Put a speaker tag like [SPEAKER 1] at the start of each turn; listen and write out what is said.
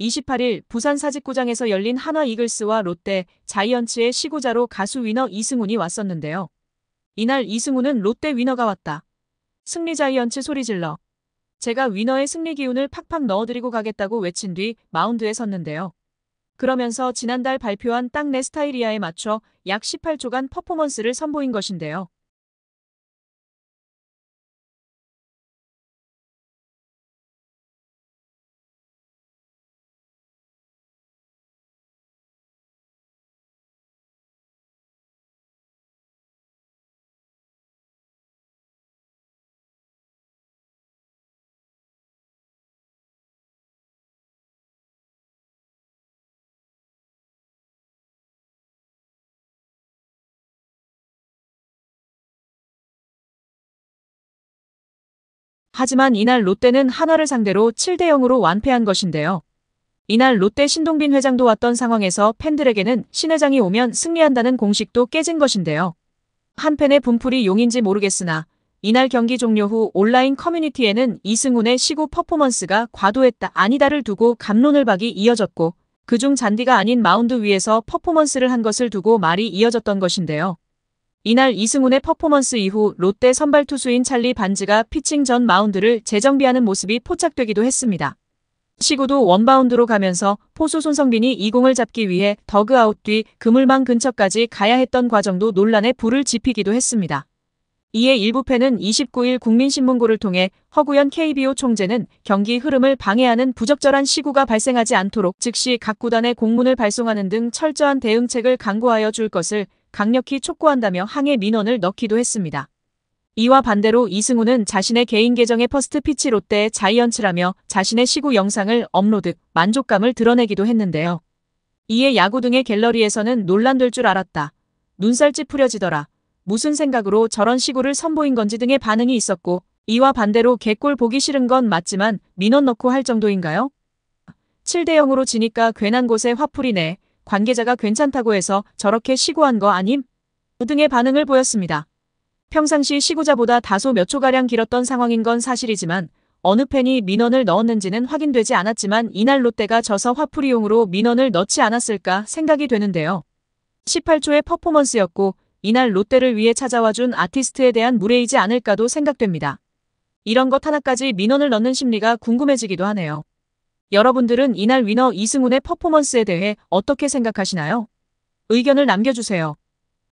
[SPEAKER 1] 28일 부산 사직구장에서 열린 한화 이글스와 롯데, 자이언츠의 시구자로 가수 위너 이승훈이 왔었는데요. 이날 이승훈은 롯데 위너가 왔다. 승리 자이언츠 소리질러. 제가 위너의 승리 기운을 팍팍 넣어드리고 가겠다고 외친 뒤 마운드에 섰는데요. 그러면서 지난달 발표한 딱 내 스타일이야에 맞춰 약 18초간 퍼포먼스를 선보인 것인데요. 하지만 이날 롯데는 한화를 상대로 7대0으로 완패한 것인데요. 이날 롯데 신동빈 회장도 왔던 상황에서 팬들에게는 신 회장이 오면 승리한다는 공식도 깨진 것인데요. 한 팬의 분풀이 용인지 모르겠으나 이날 경기 종료 후 온라인 커뮤니티에는 이승훈의 시구 퍼포먼스가 과도했다 아니다를 두고 감론을 박이 이어졌고 그 중 잔디가 아닌 마운드 위에서 퍼포먼스를 한 것을 두고 말이 이어졌던 것인데요. 이날 이승훈의 퍼포먼스 이후 롯데 선발 투수인 찰리 반즈가 피칭 전 마운드를 재정비하는 모습이 포착되기도 했습니다. 시구도 원바운드로 가면서 포수 손성빈이 이 공을 잡기 위해 더그아웃 뒤 그물망 근처까지 가야 했던 과정도 논란의 불을 지피기도 했습니다. 이에 일부 팬은 29일 국민신문고를 통해 허구현 KBO 총재는 경기 흐름을 방해하는 부적절한 시구가 발생하지 않도록 즉시 각 구단에 공문을 발송하는 등 철저한 대응책을 강구하여 줄 것을 강력히 촉구한다며 항해 민원을 넣기도 했습니다. 이와 반대로 이승우는 자신의 개인 계정의 퍼스트 피치 롯데 의 자이언츠라며 자신의 시구 영상을 업로드, 만족감을 드러내기도 했는데요. 이에 야구 등의 갤러리에서는 논란될 줄 알았다. 눈살 찌푸려지더라. 무슨 생각으로 저런 시구를 선보인 건지 등의 반응이 있었고 이와 반대로 개꼴 보기 싫은 건 맞지만 민원 넣고 할 정도인가요? 7대 0으로 지니까 괜한 곳에 화풀이네. 관계자가 괜찮다고 해서 저렇게 시구한 거 아님? 등의 반응을 보였습니다. 평상시 시구자보다 다소 몇 초가량 길었던 상황인 건 사실이지만 어느 팬이 민원을 넣었는지는 확인되지 않았지만 이날 롯데가 져서 화풀이용으로 민원을 넣지 않았을까 생각이 되는데요. 18초의 퍼포먼스였고 이날 롯데를 위해 찾아와준 아티스트에 대한 무례이지 않을까도 생각됩니다. 이런 것 하나까지 민원을 넣는 심리가 궁금해지기도 하네요. 여러분들은 이날 위너 이승훈의 퍼포먼스에 대해 어떻게 생각하시나요? 의견을 남겨주세요.